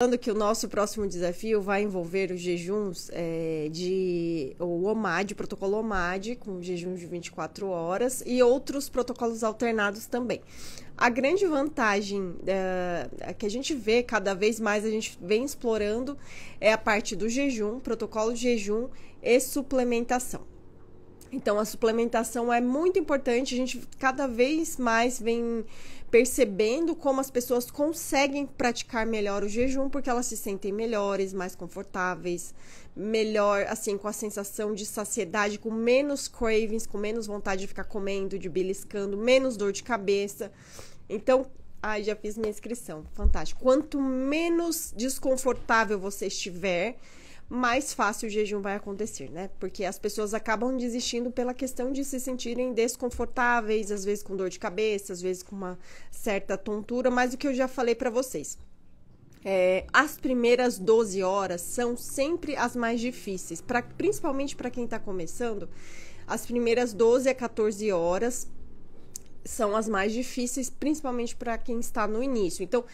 Falando que o nosso próximo desafio vai envolver os jejuns é, de o OMAD, protocolo OMAD, com jejum de 24 horas e outros protocolos alternados também. A grande vantagem é, é, que a gente vê cada vez mais, a gente vem explorando, é a parte do jejum, protocolo de jejum e suplementação. Então, a suplementação é muito importante, a gente cada vez mais vem percebendo como as pessoas conseguem praticar melhor o jejum porque elas se sentem melhores, mais confortáveis, melhor, assim, com a sensação de saciedade, com menos cravings, com menos vontade de ficar comendo, de beliscando, menos dor de cabeça. Então, ai, já fiz minha inscrição. Fantástico. Quanto menos desconfortável você estiver, mais fácil o jejum vai acontecer, né? Porque as pessoas acabam desistindo pela questão de se sentirem desconfortáveis, às vezes com dor de cabeça, às vezes com uma certa tontura, mas o que eu já falei para vocês. É, as primeiras 12 horas são sempre as mais difíceis, pra, principalmente para quem está começando. As primeiras 12 a 14 horas são as mais difíceis, principalmente para quem está no início. Então,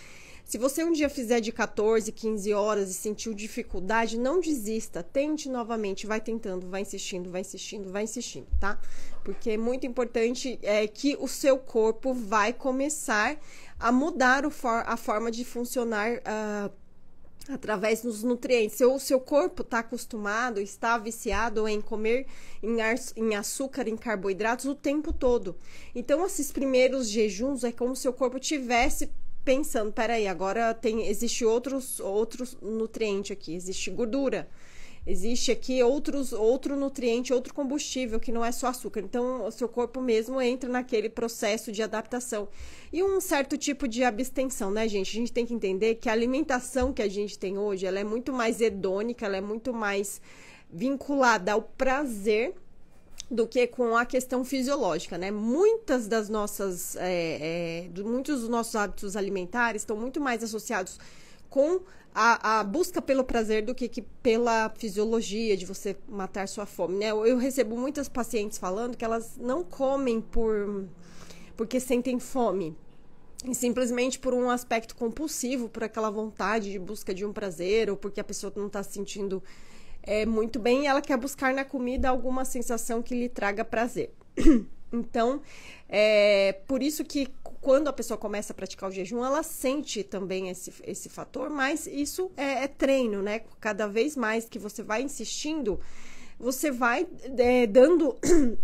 se você um dia fizer de 14, 15 horas e sentiu dificuldade, não desista, tente novamente, vai tentando, vai insistindo, vai insistindo, vai insistindo, tá? Porque é muito importante é, que o seu corpo vai começar a mudar for, a forma de funcionar. Uh, através dos nutrientes. Seu, seu corpo está acostumado, está viciado em comer em, ar, em açúcar, em carboidratos o tempo todo. Então, esses primeiros jejuns é como se o corpo tivesse pensando, peraí, agora tem existe outros outros nutriente aqui, existe gordura, existe aqui outros outro nutriente, outro combustível que não é só açúcar. Então, o seu corpo mesmo entra naquele processo de adaptação e um certo tipo de abstenção, né, gente? A gente tem que entender que a alimentação que a gente tem hoje, ela é muito mais hedônica, ela é muito mais vinculada ao prazer do que com a questão fisiológica, né? Muitas das nossas, é, é, muitos dos nossos hábitos alimentares estão muito mais associados com a, a, busca pelo prazer do que, que, pela fisiologia de você matar sua fome, né? Eu, eu, recebo muitas pacientes falando que elas não comem por porque sentem fome, e simplesmente por um aspecto compulsivo, por aquela vontade de busca de um prazer ou porque a pessoa não está sentindo é, muito bem e ela quer buscar na comida alguma sensação que lhe traga prazer. Então, é por isso que quando a pessoa começa a praticar o jejum, ela sente também esse, esse fator, mas isso é, é treino, né? Cada vez mais que você vai insistindo, você vai é, dando.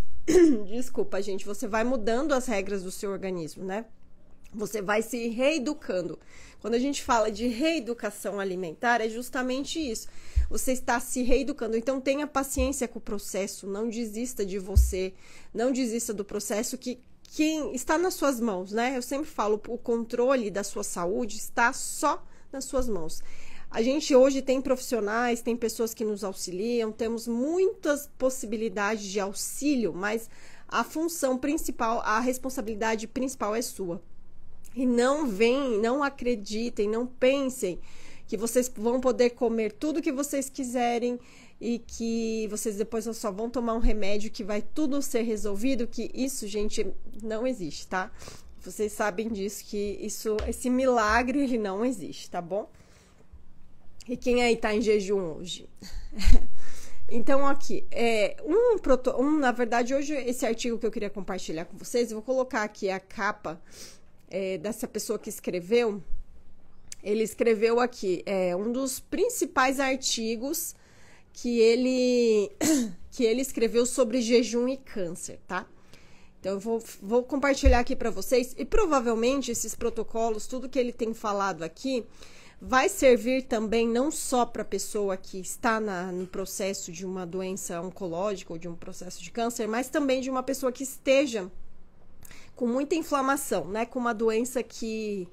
Desculpa, gente, você vai mudando as regras do seu organismo, né? Você vai se reeducando. Quando a gente fala de reeducação alimentar, é justamente isso você está se reeducando. Então tenha paciência com o processo, não desista de você, não desista do processo que quem está nas suas mãos, né? Eu sempre falo, o controle da sua saúde está só nas suas mãos. A gente hoje tem profissionais, tem pessoas que nos auxiliam, temos muitas possibilidades de auxílio, mas a função principal, a responsabilidade principal é sua. E não vem, não acreditem, não pensem que vocês vão poder comer tudo que vocês quiserem e que vocês depois só vão tomar um remédio que vai tudo ser resolvido, que isso, gente, não existe, tá? Vocês sabem disso que isso esse milagre ele não existe, tá bom? E quem aí tá em jejum hoje? Então, aqui, é, um, um, na verdade, hoje esse artigo que eu queria compartilhar com vocês, eu vou colocar aqui a capa é, dessa pessoa que escreveu, ele escreveu aqui, é um dos principais artigos que ele que ele escreveu sobre jejum e câncer, tá? Então eu vou, vou compartilhar aqui para vocês e provavelmente esses protocolos, tudo que ele tem falado aqui, vai servir também não só para a pessoa que está na, no processo de uma doença oncológica ou de um processo de câncer, mas também de uma pessoa que esteja com muita inflamação, né? Com uma doença que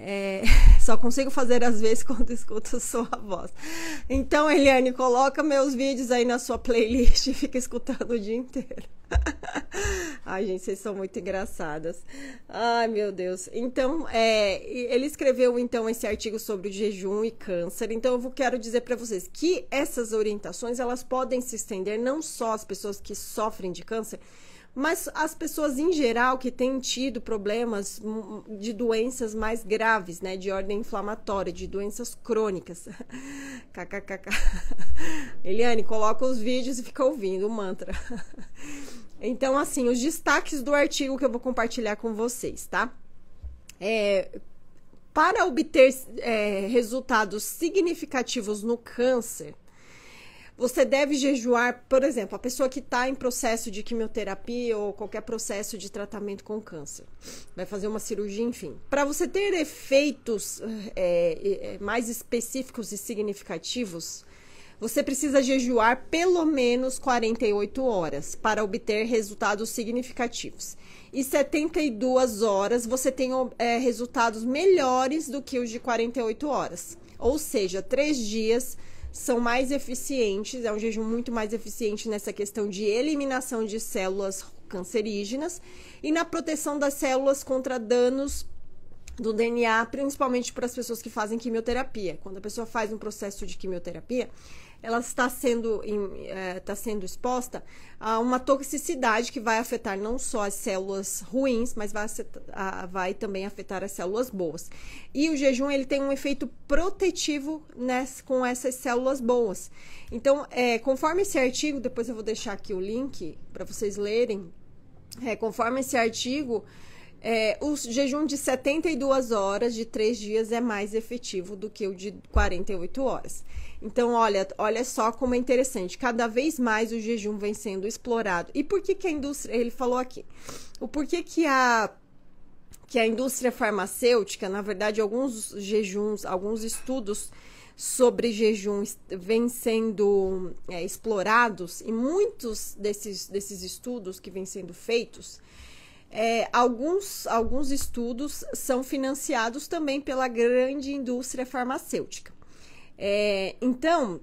é, só consigo fazer às vezes quando escuto sua voz. Então, Eliane, coloca meus vídeos aí na sua playlist e fica escutando o dia inteiro. Ai, gente, vocês são muito engraçadas. Ai, meu Deus. Então, é, ele escreveu então esse artigo sobre o jejum e câncer. Então, eu vou, quero dizer para vocês que essas orientações elas podem se estender não só às pessoas que sofrem de câncer, mas as pessoas em geral que têm tido problemas hum, hum, de doenças mais graves, né, de ordem inflamatória, de doenças crônicas. KKKK. Eliane, coloca os vídeos e fica ouvindo o mantra. Então, assim, os destaques do artigo que eu vou compartilhar com vocês, tá? É, para obter é, resultados significativos no câncer, você deve jejuar, por exemplo, a pessoa que está em processo de quimioterapia ou qualquer processo de tratamento com câncer, vai fazer uma cirurgia, enfim. Para você ter efeitos é, mais específicos e significativos, você precisa jejuar pelo menos 48 horas para obter resultados significativos. E 72 horas você tem é, resultados melhores do que os de 48 horas. Ou seja, três dias são mais eficientes, é um jejum muito mais eficiente nessa questão de eliminação de células cancerígenas e na proteção das células contra danos do DNA, principalmente para as pessoas que fazem quimioterapia. Quando a pessoa faz um processo de quimioterapia, ela está sendo, está é, sendo exposta a uma toxicidade que vai afetar não só as células ruins, mas vai, vai também afetar as células boas. E o jejum ele tem um efeito protetivo nessa, com essas células boas. Então, é, conforme esse artigo, depois eu vou deixar aqui o link para vocês lerem. É, conforme esse artigo, é, o jejum de 72 horas de três dias é mais efetivo do que o de 48 horas. Então, olha, olha só como é interessante. Cada vez mais o jejum vem sendo explorado. E por que, que a indústria. Ele falou aqui. O porquê que a que a indústria farmacêutica, na verdade, alguns jejuns, alguns estudos sobre jejum vêm sendo é, explorados e muitos desses, desses estudos que vêm sendo feitos é, alguns, alguns estudos são financiados também pela grande indústria farmacêutica. É, então,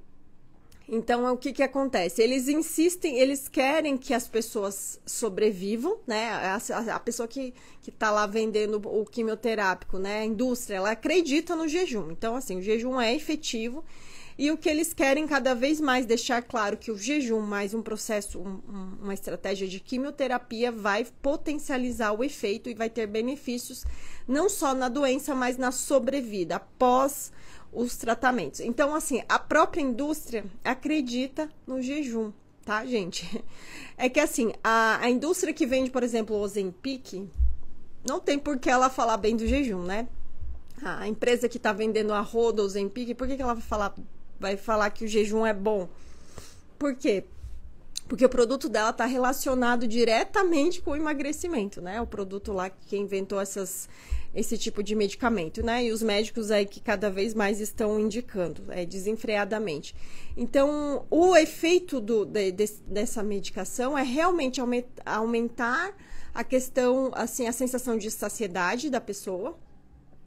então o que, que acontece? Eles insistem, eles querem que as pessoas sobrevivam, né? A, a, a pessoa que está lá vendendo o quimioterápico, né? A indústria, ela acredita no jejum. Então, assim, o jejum é efetivo e o que eles querem cada vez mais deixar claro que o jejum mais um processo, um, um, uma estratégia de quimioterapia vai potencializar o efeito e vai ter benefícios não só na doença, mas na sobrevida após os tratamentos. Então, assim, a própria indústria acredita no jejum, tá, gente? É que assim, a, a indústria que vende, por exemplo, o Ozempic, não tem por que ela falar bem do jejum, né? a empresa que está vendendo a roda ou Zempic, por que, que ela vai falar vai falar que o jejum é bom. Por quê? Porque o produto dela está relacionado diretamente com o emagrecimento, né? O produto lá que inventou essas, esse tipo de medicamento, né? E os médicos aí que cada vez mais estão indicando, é, desenfreadamente. Então, o efeito do, de, de, dessa medicação é realmente aumentar a questão, assim, a sensação de saciedade da pessoa,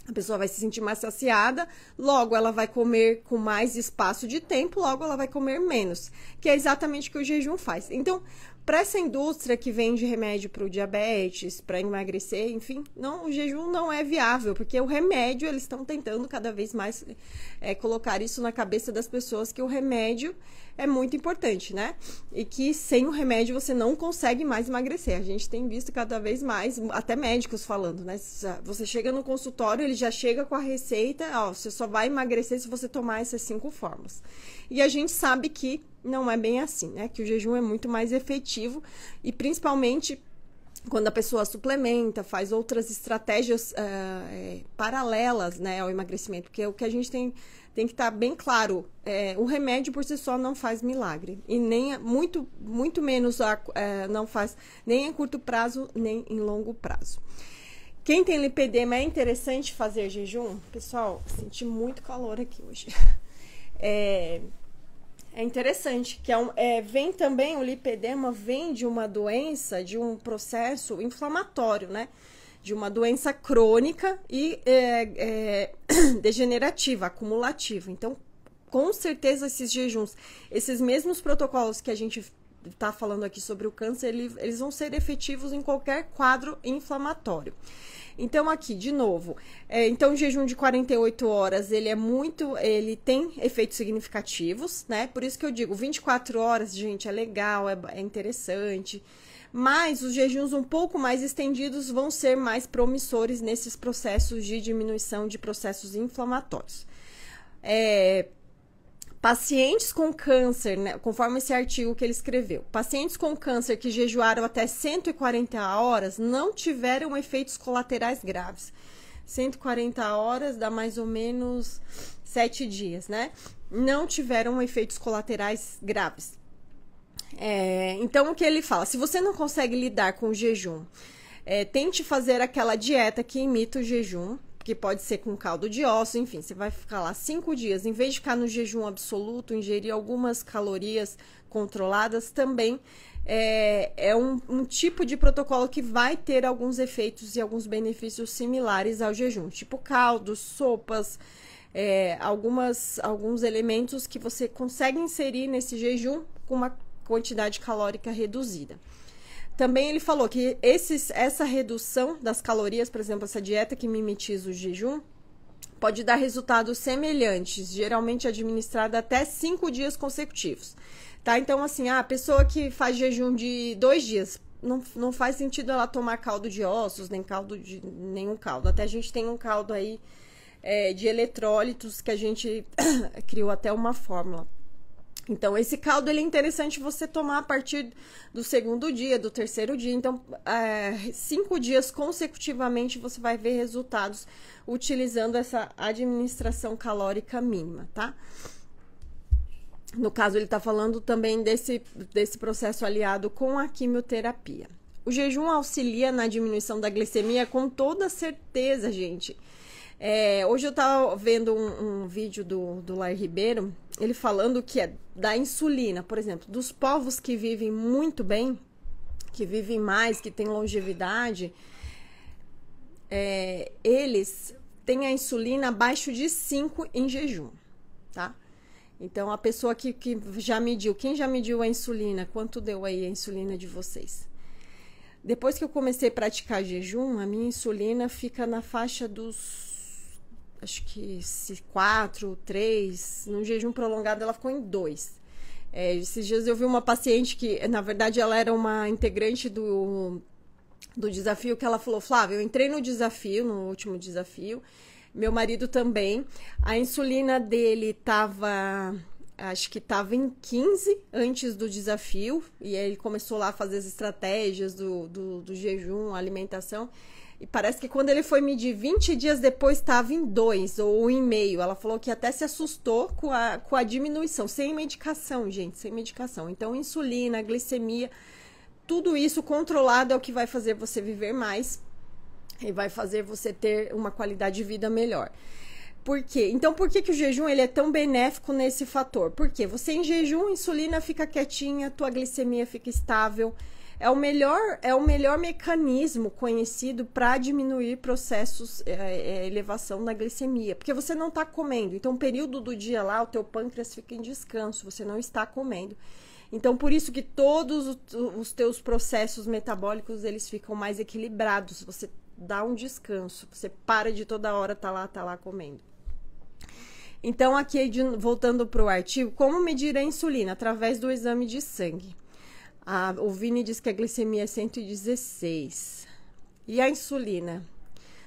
a pessoa vai se sentir mais saciada, logo ela vai comer com mais espaço de tempo, logo ela vai comer menos, que é exatamente o que o jejum faz. Então, para essa indústria que vende remédio para o diabetes, para emagrecer, enfim, não, o jejum não é viável, porque o remédio, eles estão tentando cada vez mais é, colocar isso na cabeça das pessoas, que o remédio é muito importante, né? E que sem o remédio você não consegue mais emagrecer. A gente tem visto cada vez mais, até médicos falando, né? Você chega no consultório, ele já chega com a receita, ó, você só vai emagrecer se você tomar essas cinco formas. E a gente sabe que não é bem assim, né? Que o jejum é muito mais efetivo e principalmente quando a pessoa suplementa, faz outras estratégias uh, é, paralelas né, ao emagrecimento, porque o que a gente tem, tem que estar tá bem claro, é, o remédio por si só não faz milagre, e nem é, muito, muito menos a, é, não faz nem em curto prazo, nem em longo prazo. Quem tem lipedema é interessante fazer jejum? Pessoal, senti muito calor aqui hoje. É, É interessante que é um, é, vem também o lipedema vem de uma doença, de um processo inflamatório, né? De uma doença crônica e é, é degenerativa, acumulativa. Então, com certeza esses jejuns, esses mesmos protocolos que a gente está falando aqui sobre o câncer, eles vão ser efetivos em qualquer quadro inflamatório. Então, aqui, de novo, é, então o jejum de 48 horas, ele é muito, ele tem efeitos significativos, né? Por isso que eu digo, 24 horas, gente, é legal, é, é interessante, mas os jejuns um pouco mais estendidos vão ser mais promissores nesses processos de diminuição de processos inflamatórios. É, Pacientes com câncer, né, conforme esse artigo que ele escreveu, pacientes com câncer que jejuaram até 140 horas não tiveram efeitos colaterais graves. 140 horas dá mais ou menos 7 dias, né? Não tiveram efeitos colaterais graves. É, então, o que ele fala? Se você não consegue lidar com o jejum, é, tente fazer aquela dieta que imita o jejum que pode ser com caldo de osso, enfim, você vai ficar lá cinco dias. Em vez de ficar no jejum absoluto, ingerir algumas calorias controladas também é, é um, um, tipo de protocolo que vai ter alguns efeitos e alguns benefícios similares ao jejum, tipo caldos, sopas, é, algumas, alguns elementos que você consegue inserir nesse jejum com uma quantidade calórica reduzida. Também ele falou que esses, essa redução das calorias, por exemplo, essa dieta que mimetiza o jejum, pode dar resultados semelhantes, geralmente administrada até cinco dias consecutivos. Tá? Então, assim, ah, a pessoa que faz jejum de dois dias, não, não faz sentido ela tomar caldo de ossos, nem caldo de nenhum caldo. Até a gente tem um caldo aí é, de eletrólitos que a gente criou até uma fórmula então, esse caldo ele é interessante você tomar a partir do segundo dia, do terceiro dia. Então, é, cinco dias consecutivamente você vai ver resultados utilizando essa administração calórica mínima, tá? No caso, ele está falando também desse, desse processo aliado com a quimioterapia. O jejum auxilia na diminuição da glicemia com toda certeza, gente. É, hoje eu estava vendo um, um vídeo do, do Lair Ribeiro ele falando que é da insulina, por exemplo, dos povos que vivem muito bem, que vivem mais, que têm longevidade, é, eles têm a insulina abaixo de 5 em jejum, tá? Então, a pessoa que, que já mediu, quem já mediu a insulina, quanto deu aí a insulina de vocês? Depois que eu comecei a praticar jejum, a minha insulina fica na faixa dos acho que se quatro, três, num jejum prolongado ela ficou em dois. É, esses dias eu vi uma paciente que, na verdade, ela era uma integrante do, do desafio, que ela falou, Flávia, eu entrei no desafio, no último desafio, meu marido também, a insulina dele estava acho que estava em 15 antes do desafio, e ele começou lá a fazer as estratégias do, do, do jejum, alimentação. E parece que quando ele foi medir 20 dias depois estava em 2 ou em meio. Ela falou que até se assustou com a, com a diminuição, sem medicação, gente, sem medicação. Então, insulina, glicemia, tudo isso controlado é o que vai fazer você viver mais e vai fazer você ter uma qualidade de vida melhor. Por quê? Então, por que, que o jejum ele é tão benéfico nesse fator? Porque você em jejum, insulina fica quietinha, tua glicemia fica estável é o melhor, é o melhor mecanismo conhecido para diminuir processos, é, é, elevação da glicemia. Porque você não está comendo. Então, período do dia lá, o teu pâncreas fica em descanso, você não está comendo. Então, por isso que todos os teus processos metabólicos, eles ficam mais equilibrados. Você dá um descanso, você para de toda hora tá lá, tá lá comendo. Então, aqui, voltando para o artigo, como medir a insulina? Através do exame de sangue o Vini diz que a glicemia é 116. E a insulina?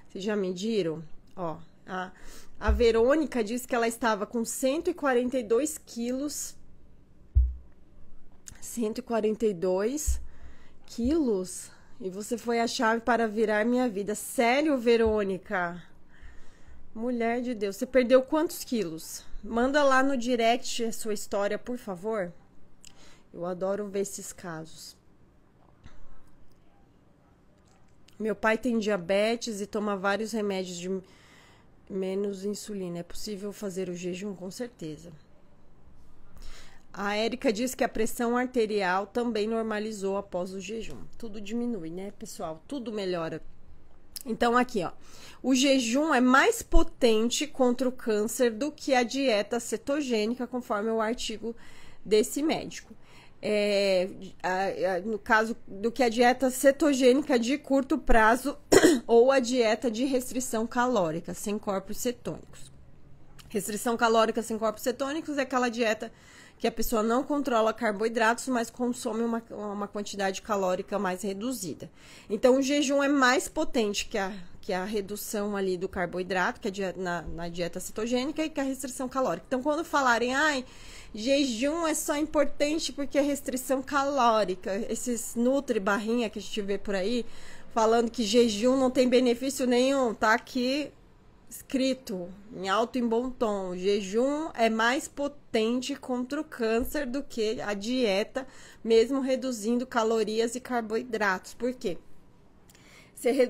Vocês já mediram? Ó, a, a Verônica diz que ela estava com 142 quilos. 142 quilos? E você foi a chave para virar minha vida. Sério, Verônica? Mulher de Deus, você perdeu quantos quilos? Manda lá no direct a sua história, por favor. Eu adoro ver esses casos. Meu pai tem diabetes e toma vários remédios de menos insulina. É possível fazer o jejum? Com certeza. A Érica diz que a pressão arterial também normalizou após o jejum. Tudo diminui, né, pessoal? Tudo melhora. Então, aqui, ó. O jejum é mais potente contra o câncer do que a dieta cetogênica, conforme o artigo desse médico é, a, a, no caso do que a dieta cetogênica de curto prazo ou a dieta de restrição calórica sem corpos cetônicos. Restrição calórica sem corpos cetônicos é aquela dieta que a pessoa não controla carboidratos, mas consome uma, uma quantidade calórica mais reduzida. Então, o jejum é mais potente que a, que a redução ali do carboidrato, que é na, na dieta cetogênica, e que a restrição calórica. Então, quando falarem, ai, Jejum é só importante porque é restrição calórica. Esses nutri barrinha que a gente vê por aí falando que jejum não tem benefício nenhum, tá aqui escrito em alto e em bom tom. jejum é mais potente contra o câncer do que a dieta, mesmo reduzindo calorias e carboidratos. Por quê?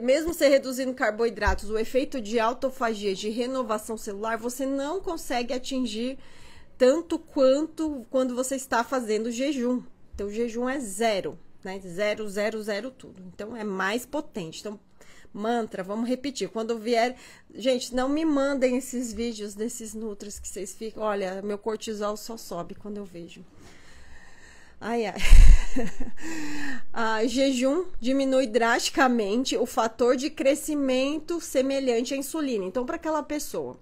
mesmo se reduzindo carboidratos, o efeito de autofagia, de renovação celular, você não consegue atingir tanto quanto quando você está fazendo jejum. Então, o jejum é zero, né? Zero, zero, zero tudo. Então, é mais potente. Então, mantra, vamos repetir. Quando vier. Gente, não me mandem esses vídeos desses nutras que vocês ficam. Olha, meu cortisol só sobe quando eu vejo. Ai, ai. ah, jejum diminui drasticamente o fator de crescimento semelhante à insulina. Então, para aquela pessoa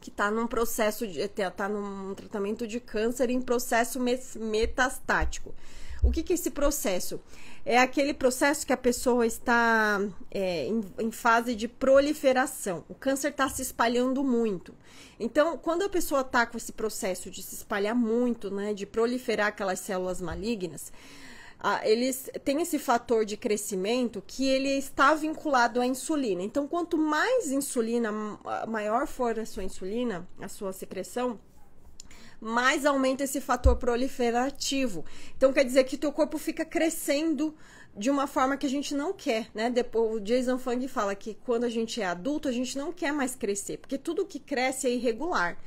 que está num processo de é, tá num tratamento de câncer em processo metastático. O que, que é esse processo? É aquele processo que a pessoa está é, em, em, fase de proliferação. O câncer está se espalhando muito. Então, quando a pessoa está com esse processo de se espalhar muito, né, de proliferar aquelas células malignas, eles têm esse fator de crescimento que ele está vinculado à insulina. Então, quanto mais insulina, maior for a sua insulina, a sua secreção, mais aumenta esse fator proliferativo. Então, quer dizer que teu corpo fica crescendo de uma forma que a gente não quer, né? Depois, o Jason Fung fala que quando a gente é adulto, a gente não quer mais crescer, porque tudo que cresce é irregular.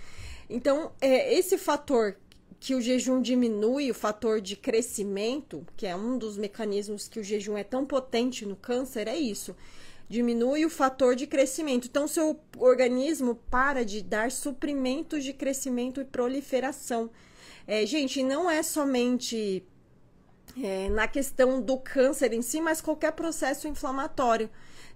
Então, é, esse fator que o jejum diminui o fator de crescimento, que é um dos mecanismos que o jejum é tão potente no câncer, é isso. Diminui o fator de crescimento. Então, seu organismo para de dar suprimentos de crescimento e proliferação. É, gente, não é somente é, na questão do câncer em si, mas qualquer processo inflamatório.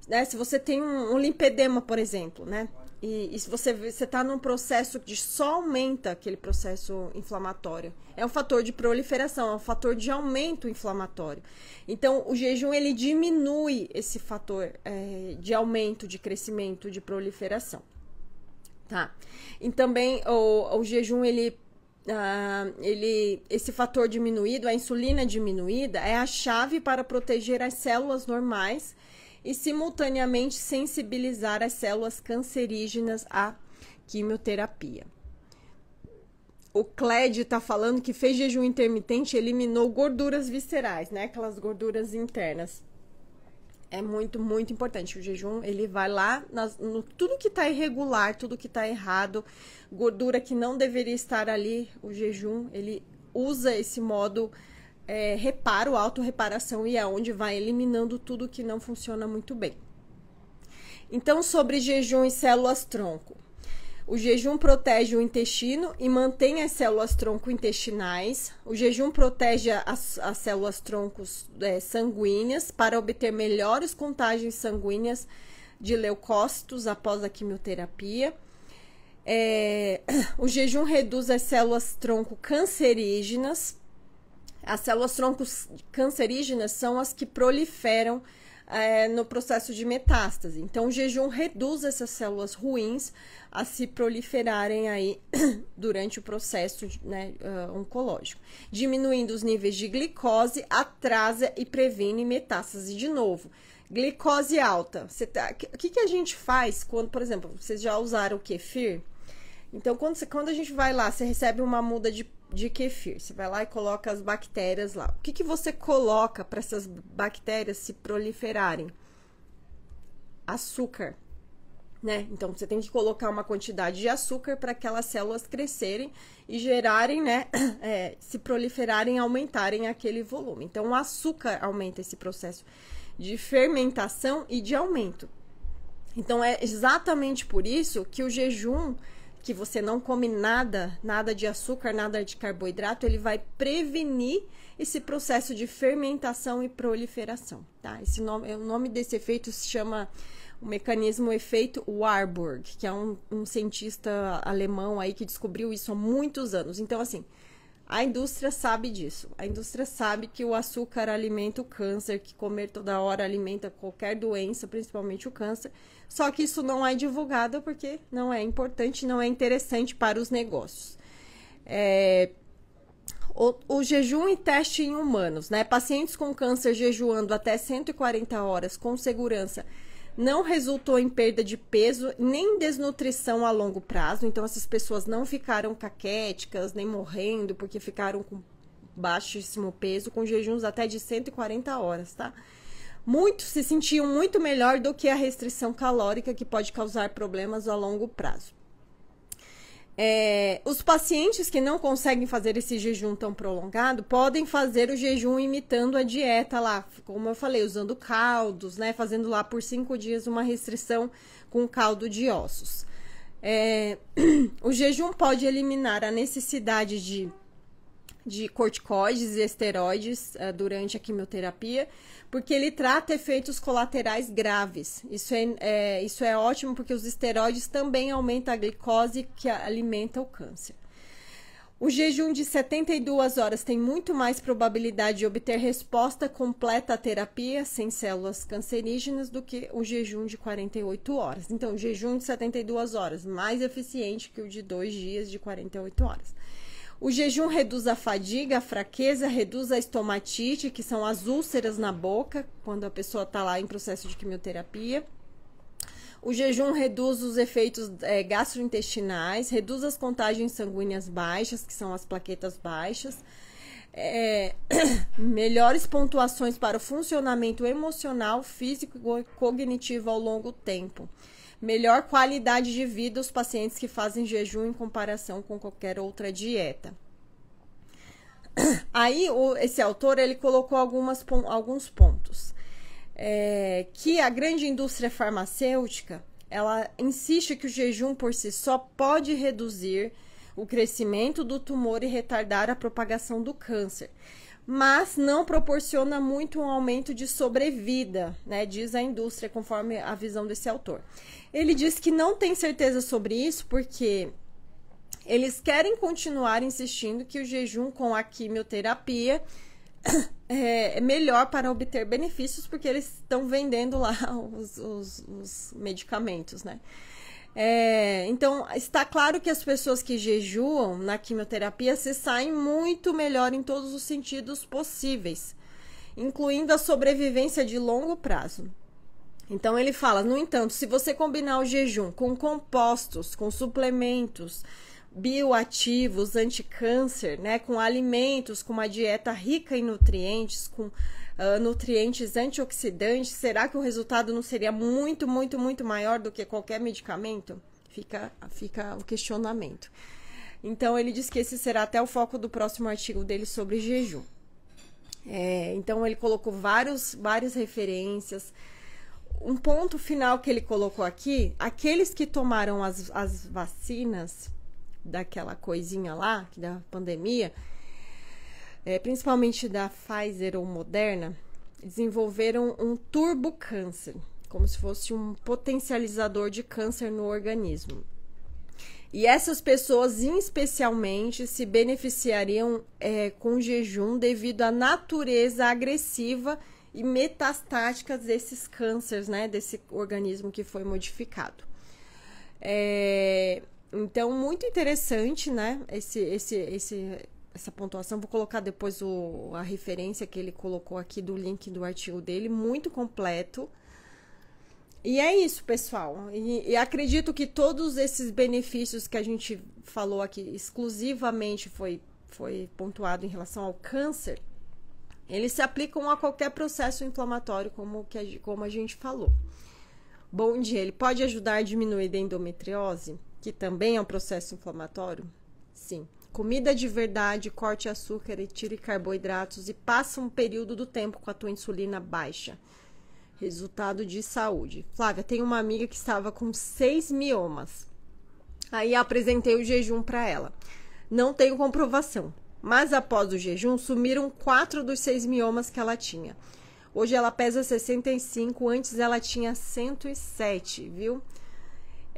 Né? Se você tem um, um limpedema, por exemplo, né? E, e se você você está num processo que só aumenta aquele processo inflamatório, é um fator de proliferação, é um fator de aumento inflamatório. Então, o jejum ele diminui esse fator é, de aumento, de crescimento, de proliferação, tá? E também o, o jejum ele ah, ele, esse fator diminuído, a insulina diminuída, é a chave para proteger as células normais e simultaneamente sensibilizar as células cancerígenas à quimioterapia. O Cled está falando que fez jejum intermitente e eliminou gorduras viscerais, né? Aquelas gorduras internas. É muito, muito importante. O jejum, ele vai lá nas, no tudo que está irregular, tudo que está errado, gordura que não deveria estar ali, o jejum, ele usa esse modo é, reparo, autorreparação e aonde onde vai eliminando tudo que não funciona muito bem. Então, sobre jejum e células-tronco. O jejum protege o intestino e mantém as células tronco intestinais. O jejum protege as, as células troncos é, sanguíneas para obter melhores contagens sanguíneas de leucócitos após a quimioterapia. É, o jejum reduz as células tronco cancerígenas as células troncos cancerígenas são as que proliferam é, no processo de metástase. Então, o jejum reduz essas células ruins a se proliferarem aí durante o processo né, uh, oncológico, diminuindo os níveis de glicose, atrasa e previne metástase de novo. Glicose alta. Tá, o tá, que, que a gente faz quando, por exemplo, vocês já usaram o kefir? Então, quando, quando a gente vai lá, você recebe uma muda de de kefir. Você vai lá e coloca as bactérias lá. O que, que você coloca para essas bactérias se proliferarem? Açúcar. Né? Então você tem que colocar uma quantidade de açúcar para aquelas células crescerem e gerarem, né? É, se proliferarem, aumentarem aquele volume. Então o açúcar aumenta esse processo de fermentação e de aumento. Então é exatamente por isso que o jejum que você não come nada, nada de açúcar, nada de carboidrato, ele vai prevenir esse processo de fermentação e proliferação, tá? Esse nome, o nome desse efeito se chama o mecanismo o efeito Warburg, que é um, um cientista alemão aí que descobriu isso há muitos anos. Então, assim, a indústria sabe disso. A indústria sabe que o açúcar alimenta o câncer, que comer toda hora alimenta qualquer doença, principalmente o câncer. Só que isso não é divulgado porque não é importante, não é interessante para os negócios. É... O, o, jejum e teste em humanos, né? Pacientes com câncer jejuando até 140 horas com segurança não resultou em perda de peso nem desnutrição a longo prazo. Então, essas pessoas não ficaram caquéticas, nem morrendo, porque ficaram com baixíssimo peso, com jejuns até de 140 horas, tá? Muito, se sentiam muito melhor do que a restrição calórica que pode causar problemas a longo prazo. É, os pacientes que não conseguem fazer esse jejum tão prolongado podem fazer o jejum imitando a dieta lá, como eu falei, usando caldos, né? Fazendo lá por cinco dias uma restrição com caldo de ossos. É, o jejum pode eliminar a necessidade de de corticoides e esteroides uh, durante a quimioterapia, porque ele trata efeitos colaterais graves. Isso é, é, isso é ótimo porque os esteroides também aumentam a glicose que alimenta o câncer. O jejum de 72 horas tem muito mais probabilidade de obter resposta completa à terapia sem células cancerígenas do que o jejum de 48 horas. Então, o jejum de 72 horas mais eficiente que o de dois dias de 48 horas. O jejum reduz a fadiga, a fraqueza, reduz a estomatite, que são as úlceras na boca, quando a pessoa está lá em processo de quimioterapia. O jejum reduz os efeitos é, gastrointestinais, reduz as contagens sanguíneas baixas, que são as plaquetas baixas. É, melhores pontuações para o funcionamento emocional, físico e cognitivo ao longo do tempo melhor qualidade de vida os pacientes que fazem jejum em comparação com qualquer outra dieta. Aí, o, esse autor ele colocou algumas, alguns pontos. É, que a grande indústria farmacêutica ela insiste que o jejum por si só pode reduzir o crescimento do tumor e retardar a propagação do câncer mas não proporciona muito um aumento de sobrevida, né, diz a indústria, conforme a visão desse autor. Ele diz que não tem certeza sobre isso porque eles querem continuar insistindo que o jejum com a quimioterapia é melhor para obter benefícios, porque eles estão vendendo lá os, os, os medicamentos, né? É, então, está claro que as pessoas que jejuam na quimioterapia se saem muito melhor em todos os sentidos possíveis, incluindo a sobrevivência de longo prazo. Então ele fala, no entanto, se você combinar o jejum com compostos, com suplementos, bioativos, anticâncer, né, com alimentos, com uma dieta rica em nutrientes, com ah, nutrientes antioxidantes, será que o resultado não seria muito, muito, muito maior do que qualquer medicamento? Fica, fica o questionamento. Então, ele diz que esse será até o foco do próximo artigo dele sobre jejum. É, então, ele colocou vários, várias referências. Um ponto final que ele colocou aqui: aqueles que tomaram as, as vacinas daquela coisinha lá, que da pandemia, é, principalmente da Pfizer ou Moderna, desenvolveram um turbo câncer, como se fosse um potencializador de câncer no organismo. E essas pessoas, especialmente, se beneficiariam é, com jejum devido à natureza agressiva e metastática desses cânceres, né? Desse organismo que foi modificado. É, então, muito interessante, né? Esse, esse, esse essa pontuação. Vou colocar depois o, a referência que ele colocou aqui do link do artigo dele, muito completo. E é isso, pessoal. E, e, acredito que todos esses benefícios que a gente falou aqui exclusivamente foi, foi pontuado em relação ao câncer, eles se aplicam a qualquer processo inflamatório, como, que a, como a gente falou. Bom dia, ele pode ajudar a diminuir a endometriose, que também é um processo inflamatório? Sim comida de verdade, corte açúcar e tire carboidratos e passa um período do tempo com a tua insulina baixa. Resultado de saúde. Flávia, tem uma amiga que estava com seis miomas. Aí apresentei o jejum para ela. Não tenho comprovação, mas após o jejum sumiram quatro dos seis miomas que ela tinha. Hoje ela pesa 65, antes ela tinha 107, viu?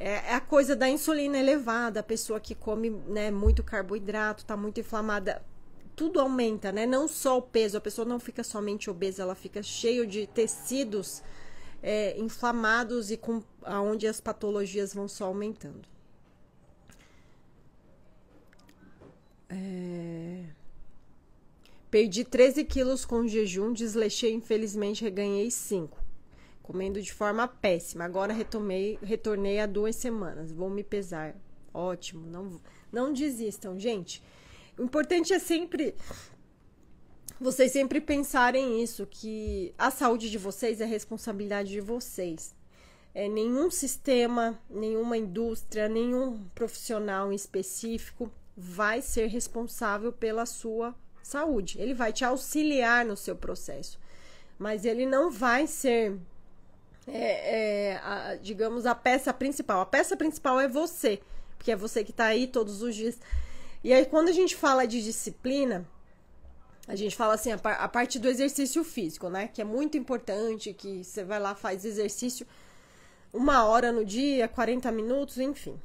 É, é, a coisa da insulina elevada, a pessoa que come né, muito carboidrato, tá muito inflamada. Tudo aumenta, né? Não só o peso, a pessoa não fica somente obesa, ela fica cheio de tecidos é, inflamados e com aonde as patologias vão só aumentando. É... Perdi 13 quilos com jejum, desleixei, infelizmente reganhei 5. Comendo de forma péssima. Agora retomei, retornei há duas semanas. Vou me pesar. Ótimo. Não, não desistam, gente. O importante é sempre vocês sempre pensarem isso, que a saúde de vocês é responsabilidade de vocês. É, nenhum sistema, nenhuma indústria, nenhum profissional em específico vai ser responsável pela sua saúde. Ele vai te auxiliar no seu processo, mas ele não vai ser é, é a, digamos, a peça principal. A peça principal é você, porque é você que está aí todos os dias. E aí, quando a gente fala de disciplina, a gente fala assim, a, par, a parte do exercício físico, né? Que é muito importante, que você vai lá, faz exercício uma hora no dia, 40 minutos, enfim.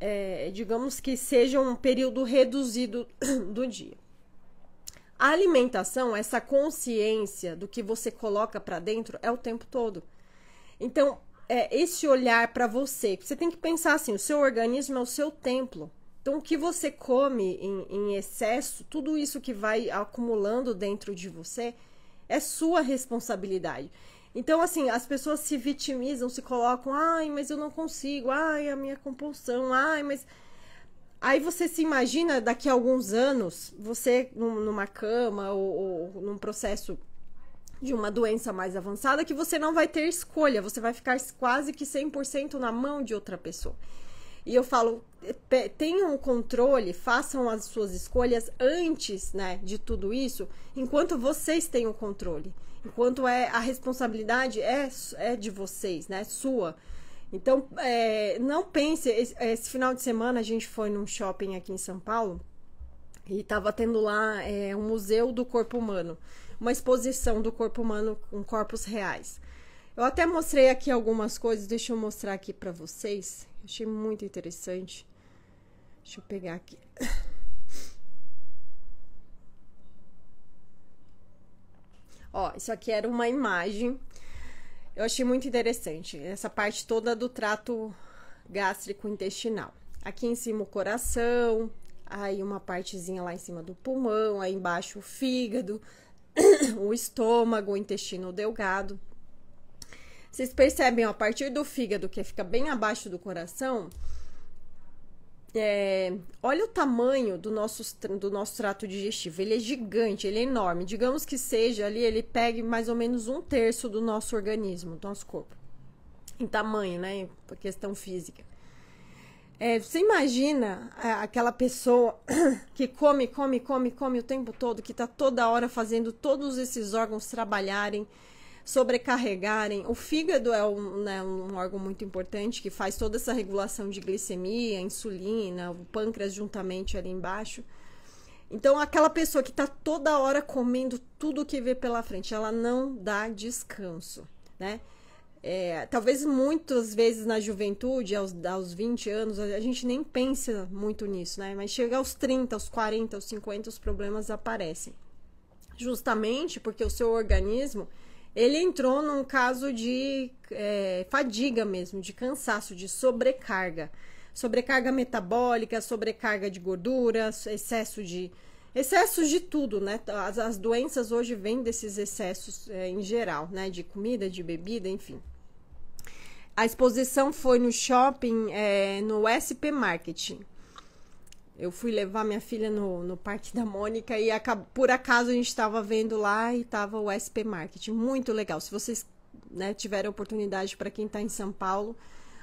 É, digamos que seja um período reduzido do dia. A alimentação, essa consciência do que você coloca para dentro, é o tempo todo. Então, é, esse olhar para você, você tem que pensar assim: o seu organismo é o seu templo. Então, o que você come em, em excesso, tudo isso que vai acumulando dentro de você, é sua responsabilidade. Então, assim, as pessoas se vitimizam, se colocam, ai, mas eu não consigo, ai, a minha compulsão, ai, mas. Aí você se imagina daqui a alguns anos, você numa cama ou, ou num processo de uma doença mais avançada que você não vai ter escolha, você vai ficar quase que 100% na mão de outra pessoa. E eu falo, tenham controle, façam as suas escolhas antes, né, de tudo isso, enquanto vocês têm o controle, enquanto é a responsabilidade é, é de vocês, né, sua. Então, é, não pense. Esse, esse, final de semana a gente foi num shopping aqui em São Paulo e estava tendo lá é, um museu do corpo humano uma exposição do corpo humano com corpos reais. Eu até mostrei aqui algumas coisas, deixa eu mostrar aqui para vocês. Achei muito interessante. Deixa eu pegar aqui. Ó, isso aqui era uma imagem. Eu achei muito interessante essa parte toda do trato gástrico intestinal. Aqui em cima o coração, aí uma partezinha lá em cima do pulmão, aí embaixo o fígado, o estômago, o intestino delgado. Vocês percebem ó, a partir do fígado, que fica bem abaixo do coração, é, olha o tamanho do nosso, do nosso trato digestivo. Ele é gigante, ele é enorme. Digamos que seja ali, ele pegue mais ou menos um terço do nosso organismo, do nosso corpo. Em tamanho, né? Em questão física. É, você imagina é, aquela pessoa que come, come, come, come o tempo todo, que está toda hora fazendo todos esses órgãos trabalharem, sobrecarregarem. O fígado é um, né, um órgão muito importante que faz toda essa regulação de glicemia, insulina, o pâncreas juntamente ali embaixo. Então, aquela pessoa que está toda hora comendo tudo que vê pela frente, ela não dá descanso, né? É, talvez muitas vezes na juventude, aos, aos 20 anos, a gente nem pensa muito nisso, né? Mas chega aos 30, aos 40, aos 50, os problemas aparecem. Justamente porque o seu organismo, ele entrou num caso de é, fadiga mesmo, de cansaço, de sobrecarga. Sobrecarga metabólica, sobrecarga de gorduras, excesso de... Excessos de tudo, né? As, as doenças hoje vêm desses excessos é, em geral, né? De comida, de bebida, enfim. A exposição foi no shopping, é, no SP Marketing. Eu fui levar minha filha no, no Parque da Mônica e por acaso a gente estava vendo lá e estava o SP Marketing. Muito legal. Se vocês né, tiveram oportunidade para quem está em São Paulo,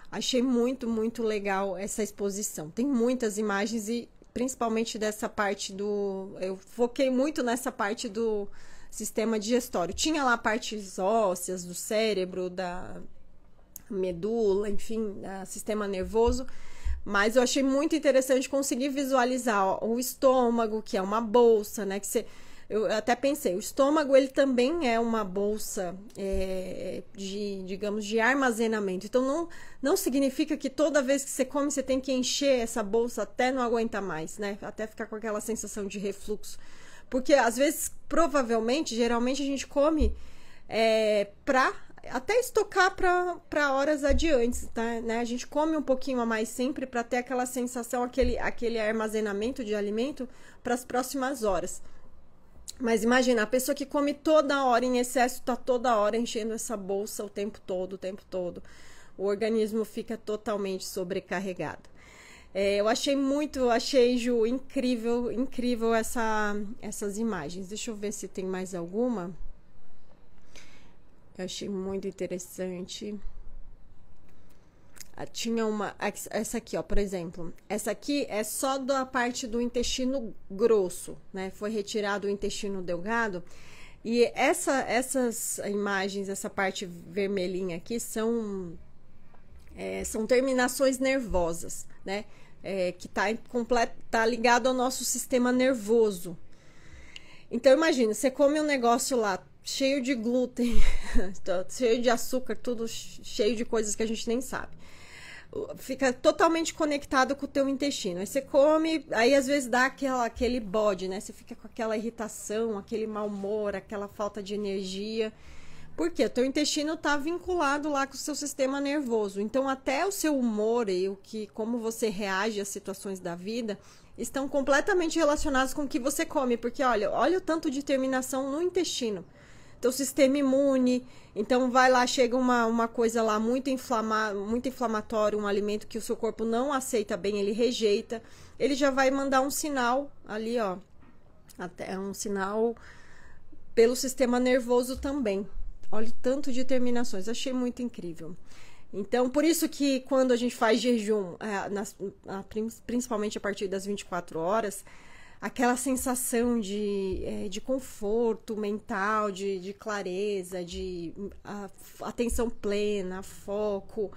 achei muito, muito legal essa exposição. Tem muitas imagens e principalmente dessa parte do. Eu foquei muito nessa parte do sistema digestório. Tinha lá partes ósseas, do cérebro, da, medula, enfim, né, sistema nervoso. Mas eu achei muito interessante conseguir visualizar ó, o estômago, que é uma bolsa, né? Que você, eu até pensei, o estômago ele também é uma bolsa é, de, digamos, de armazenamento. Então não, não significa que toda vez que você come você tem que encher essa bolsa até não aguentar mais, né? Até ficar com aquela sensação de refluxo. Porque às vezes, provavelmente, geralmente a gente come é, para até estocar para horas adiantes, tá? Né? A gente come um pouquinho a mais sempre para ter aquela sensação, aquele, aquele armazenamento de alimento para as próximas horas. Mas imagina, a pessoa que come toda hora em excesso, está toda hora enchendo essa bolsa o tempo todo, o tempo todo. O organismo fica totalmente sobrecarregado. É, eu achei muito, achei, Ju, incrível, incrível essa, essas imagens. Deixa eu ver se tem mais alguma. Eu achei muito interessante. Ah, tinha uma. Essa aqui, ó, por exemplo. Essa aqui é só da parte do intestino grosso, né? Foi retirado o intestino delgado. E essa, essas imagens, essa parte vermelhinha aqui, são, é, são terminações nervosas, né? É, que está tá ligado ao nosso sistema nervoso. Então, imagina, você come um negócio lá cheio de glúten, cheio de açúcar, tudo cheio de coisas que a gente nem sabe. Fica totalmente conectado com o teu intestino. Aí você come, aí às vezes dá aquela, aquele bode, né? Você fica com aquela irritação, aquele mau humor, aquela falta de energia. Porque o teu intestino está vinculado lá com o seu sistema nervoso. Então, até o seu humor e o que, como você reage às situações da vida, estão completamente relacionados com o que você come. Porque, olha, olha o tanto de terminação no intestino teu sistema imune. Então vai lá, chega uma, uma coisa lá muito, inflama, muito inflamatória, um alimento que o seu corpo não aceita bem, ele rejeita. Ele já vai mandar um sinal ali, ó. Até um sinal pelo sistema nervoso também. Olha o tanto de terminações, achei muito incrível. Então, por isso que quando a gente faz jejum, é, nas, principalmente a partir das 24 horas, aquela sensação de, é, de conforto mental, de, de clareza, de hum, a, atenção plena, foco,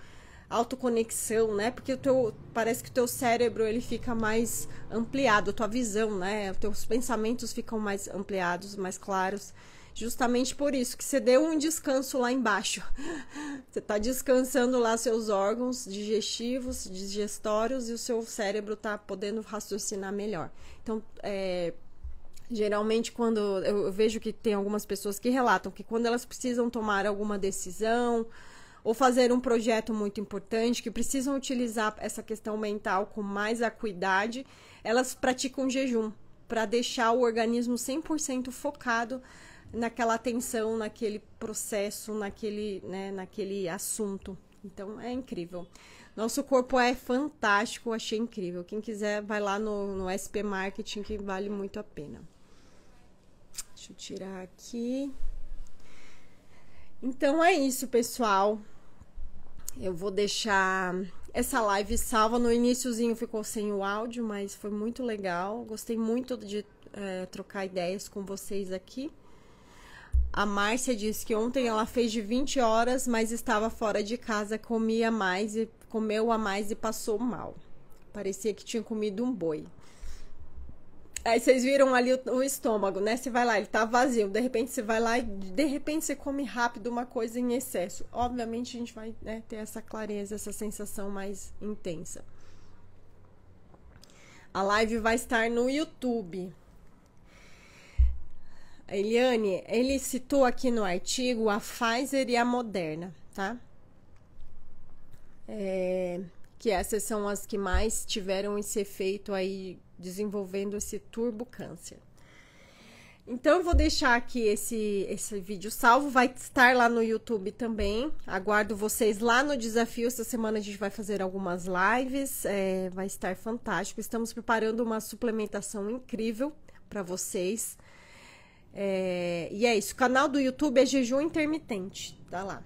autoconexão, né? Porque o teu, parece que o teu cérebro ele fica mais ampliado, a tua visão, né? Os teus pensamentos ficam mais ampliados, mais claros. Justamente por isso, que você deu um descanso lá embaixo. Você está descansando lá seus órgãos digestivos, digestórios e o seu cérebro está podendo raciocinar melhor. Então, é, geralmente quando eu vejo que tem algumas pessoas que relatam que quando elas precisam tomar alguma decisão ou fazer um projeto muito importante, que precisam utilizar essa questão mental com mais acuidade, elas praticam jejum para deixar o organismo 100% focado naquela atenção, naquele processo, naquele, né, naquele assunto. Então é incrível. Nosso corpo é fantástico, achei incrível. Quem quiser, vai lá no, no SP Marketing que vale muito a pena. Deixa eu tirar aqui. Então é isso, pessoal. Eu vou deixar essa live salva. No iníciozinho ficou sem o áudio, mas foi muito legal. Gostei muito de é, trocar ideias com vocês aqui. A Márcia disse que ontem ela fez de 20 horas, mas estava fora de casa, comia mais e comeu a mais e passou mal. Parecia que tinha comido um boi. Aí vocês viram ali o, o, estômago, né? Você vai lá, ele tá vazio. De repente você vai lá e de repente você come rápido uma coisa em excesso. Obviamente a gente vai né, ter essa clareza, essa sensação mais intensa. A live vai estar no YouTube. Eliane, ele citou aqui no artigo a Pfizer e a Moderna, tá? É, que essas são as que mais tiveram esse efeito aí, desenvolvendo esse turbo câncer. Então, eu vou deixar aqui esse, esse vídeo salvo, vai estar lá no YouTube também. Aguardo vocês lá no desafio. Essa semana a gente vai fazer algumas lives, é, vai estar fantástico. Estamos preparando uma suplementação incrível para vocês é, e é isso. O canal do YouTube é jejum intermitente. Tá lá.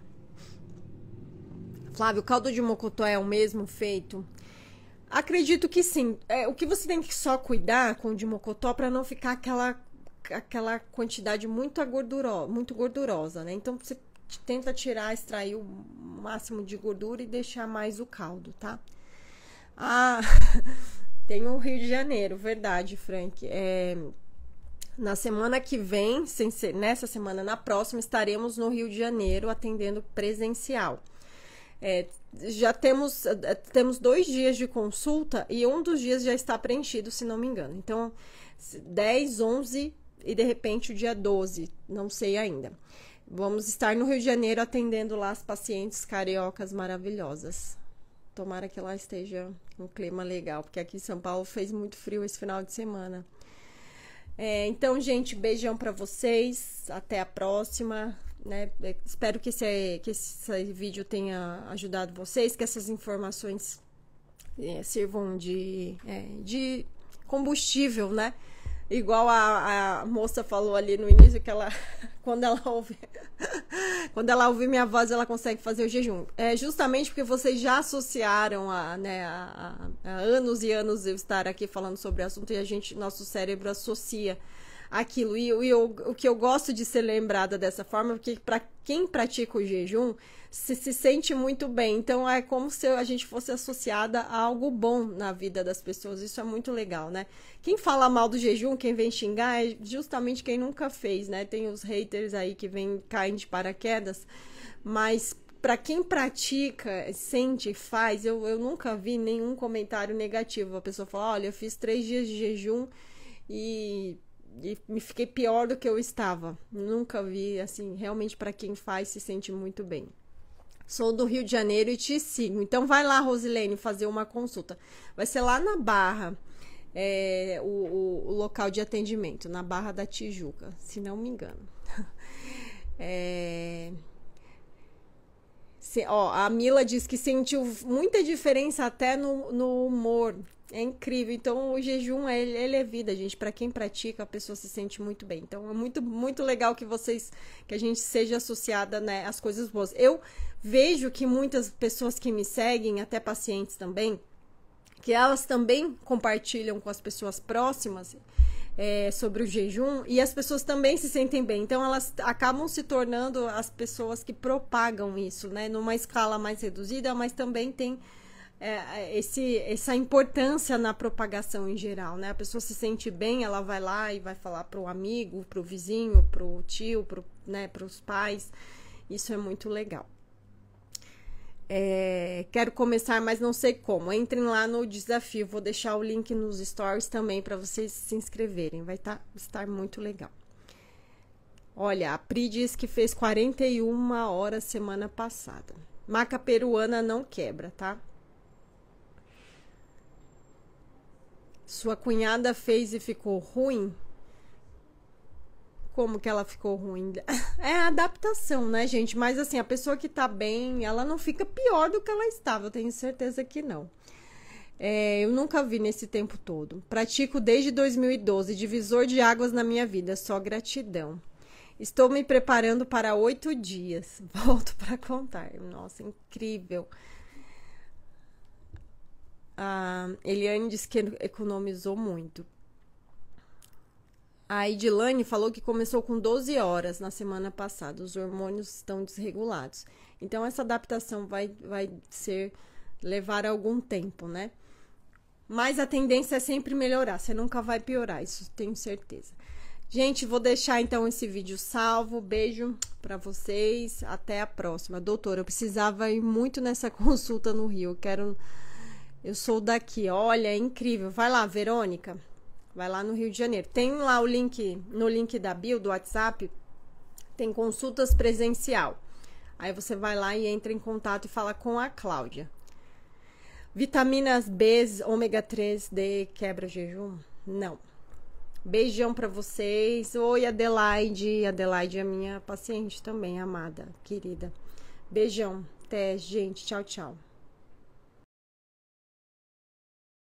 Flávio, o caldo de mocotó é o mesmo feito? Acredito que sim. É, o que você tem que só cuidar com o de mocotó para não ficar aquela aquela quantidade muito gordurosa, muito gordurosa, né? Então você tenta tirar, extrair o máximo de gordura e deixar mais o caldo, tá? Ah, tem o Rio de Janeiro, verdade, Frank. É, na semana que vem, sem ser nessa semana, na próxima, estaremos no Rio de Janeiro atendendo presencial. É, já temos, é, é, temos dois dias de consulta e um dos dias já está preenchido, se não me engano. Então, 10, 11 e de repente o dia 12, não sei ainda. Vamos estar no Rio de Janeiro atendendo lá as pacientes cariocas maravilhosas. Tomara que lá esteja um clima legal, porque aqui em São Paulo fez muito frio esse final de semana. É, então, gente, beijão para vocês. Até a próxima. Né? É, espero que esse, que esse vídeo tenha ajudado vocês, que essas informações é, sirvam de, é, de combustível, né? Igual a, a moça falou ali no início, que ela, quando ela ouve quando ela ouvir minha voz, ela consegue fazer o jejum. É justamente porque vocês já associaram a, né, a, a anos e anos eu estar aqui falando sobre o assunto e a gente, nosso cérebro associa aquilo. E, e o que eu gosto de ser lembrada dessa forma, porque para quem pratica o jejum, se, se, sente muito bem. Então é como se a gente fosse associada a algo bom na vida das pessoas. Isso é muito legal, né? Quem fala mal do jejum, quem vem xingar, é justamente quem nunca fez, né? Tem os haters aí que vem, caem de paraquedas. Mas para quem pratica, sente, faz, eu, eu nunca vi nenhum comentário negativo. A pessoa fala: olha, eu fiz três dias de jejum e e me fiquei pior do que eu estava. Nunca vi assim, realmente para quem faz se sente muito bem. Sou do Rio de Janeiro e te sigo. Então vai lá, Rosilene, fazer uma consulta. Vai ser lá na Barra, é, o, o, o, local de atendimento, na Barra da Tijuca, se não me engano. É... Se, ó, a Mila diz que sentiu muita diferença até no, no humor é incrível. Então, o jejum, é, ele, ele é vida, gente. Para quem pratica, a pessoa se sente muito bem. Então, é muito, muito legal que vocês, que a gente seja associada, né, às coisas boas. Eu vejo que muitas pessoas que me seguem, até pacientes também, que elas também compartilham com as pessoas próximas é, sobre o jejum e as pessoas também se sentem bem. Então elas acabam se tornando as pessoas que propagam isso, né? Numa escala mais reduzida, mas também tem é, é, esse, essa importância na propagação em geral, né? A pessoa se sente bem, ela vai lá e vai falar pro amigo, pro vizinho, pro tio, para né, pros pais. Isso é muito legal. É, quero começar, mas não sei como. Entrem lá no desafio. Vou deixar o link nos stories também para vocês se inscreverem. Vai tá, estar muito legal. Olha, a Pri diz que fez 41 horas semana passada. Maca peruana não quebra, tá? sua cunhada fez e ficou ruim? Como que ela ficou ruim? É a adaptação, né, gente? Mas assim, a pessoa que tá bem, ela não fica pior do que ela estava, eu tenho certeza que não. É, eu nunca vi nesse tempo todo. Pratico desde 2012, divisor de águas na minha vida, só gratidão. Estou me preparando para oito dias. Volto para contar. Nossa, incrível. A Eliane disse que economizou muito. A Edilane falou que começou com 12 horas na semana passada. Os hormônios estão desregulados. Então, essa adaptação vai, vai ser levar algum tempo, né? Mas a tendência é sempre melhorar. Você nunca vai piorar, isso tenho certeza. Gente, vou deixar então esse vídeo salvo. Beijo para vocês. Até a próxima. Doutora, eu precisava ir muito nessa consulta no Rio. Eu quero eu sou daqui. Olha, é incrível. Vai lá, Verônica. Vai lá no Rio de Janeiro. Tem lá o link no link da bio do WhatsApp. Tem consultas presencial. Aí você vai lá e entra em contato e fala com a Cláudia. Vitaminas B, ômega 3, D, quebra jejum? Não. Beijão para vocês. Oi, Adelaide. Adelaide é minha paciente também, amada, querida. Beijão. Até, gente. Tchau, tchau.